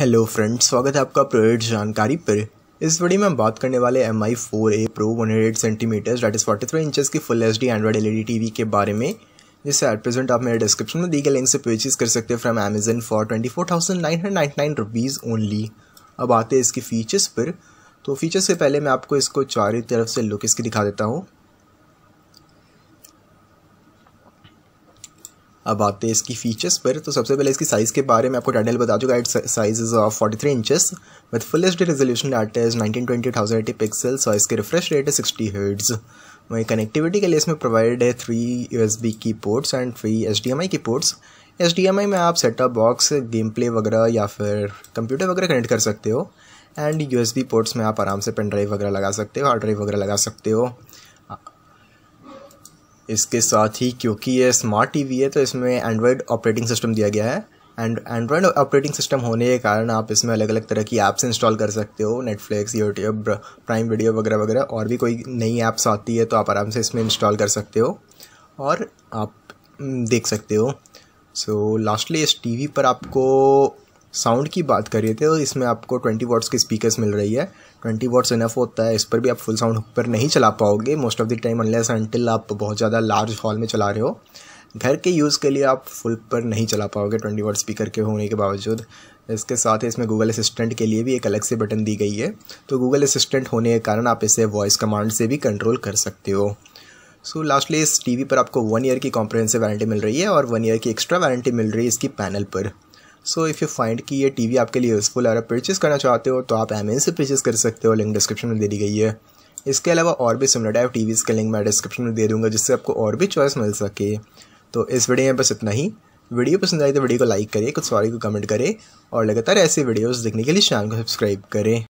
hello friends स्वागत है आपका प्रोडक्ट जानकारी पर इस वीडियो में हम बात करने वाले M I four A pro one hundred centimeters that is forty three inches की full H D Android L E T के बारे में जिसे एट प्रेजेंट आप मेरे डिस्क्रिप्शन में दी गई लिंक से परचेज कर सकते हैं from Amazon for twenty four thousand nine hundred ninety nine rupees only अब आते हैं इसके फीचर्स पर तो फीचर्स से पहले मैं आपको इसको चारों तरफ से लुक इसकी दिखा देता हूँ अब आते हैं इसकी फीचर्स पर तो सबसे पहले इसकी साइज़ के बारे में आपको टाइटल बता चुका it size is of forty three inches with full H D resolution that is nineteen twenty thousand eighty pixels और इसके रिफ्रेश रेट है सिक्सटी हर्ट्स वहीं कनेक्टिविटी के लिए इसमें प्रोवाइड है थ्री यू एस बी की ports and three H D M I की ports H D M I में आप सेटअप बॉक्स गेम प्ले वगैरह या फिर कंप्यूटर वगैरह कनेक्ट कर सकते हो and U S B ports में आप आराम से पेन ड्राइव वगैरह लगा सकते हो हार्ड ड्राइव वगैरह लगा सकते हो इसके साथ ही क्योंकि ये स्मार्ट टीवी है तो इसमें एंड्रॉयड ऑपरेटिंग सिस्टम दिया गया है एंड एंड्रॉयड ऑपरेटिंग सिस्टम होने के कारण आप इसमें अलग अलग तरह की ऐप्स इंस्टॉल कर सकते हो नेटफ्लिक्स यूट्यूब प्राइम वीडियो वगैरह वगैरह और भी कोई नई ऐप्स आती है तो आप आराम से इसमें इंस्टॉल कर सकते हो और आप देख सकते हो सो लास्टली इस टीवी पर आपको साउंड की बात करिए तो इसमें आपको 20 वॉट्स के स्पीकर्स मिल रही है 20 वॉट्स इनफ होता है इस पर भी आप फुल साउंड पर नहीं चला पाओगे most of the time unless until आप बहुत ज़्यादा लार्ज हॉल में चला रहे हो घर के यूज़ के लिए आप फुल पर नहीं चला पाओगे 20 वॉट स्पीकर के होने के बावजूद इसके साथ ही इसमें गूगल असिस्टेंट के लिए भी एक अलग से बटन दी गई है तो गूगल असिस्टेंट होने के कारण आप इसे वॉइस कमांड से भी कंट्रोल कर सकते हो सो लास्टली इस टीवी पर आपको वन ईयर की कॉम्प्रहेंसिव वारंटी मिल रही है और वन ईयर की एक्स्ट्रा वारंटी मिल रही है इसकी पैनल पर सो इफ़ यू फाइंड कि ये टीवी आपके लिए यूज़फुल है और परचेस करना चाहते हो तो आप एम से परचेस कर सकते हो लिंक डिस्क्रिप्शन में दे दी गई है इसके अलावा और भी सिमिलर टाइप टी वीज़ का लिंक मैं डिस्क्रिप्शन में दे दूँगा जिससे आपको और भी चॉइस मिल सके तो इस वीडियो में बस इतना ही वीडियो पसंद आई तो वीडियो को लाइक करें कुछ सॉरी को कमेंट करें और लगातार ऐसी वीडियोज़ देखने के लिए चैनल को सब्सक्राइब करें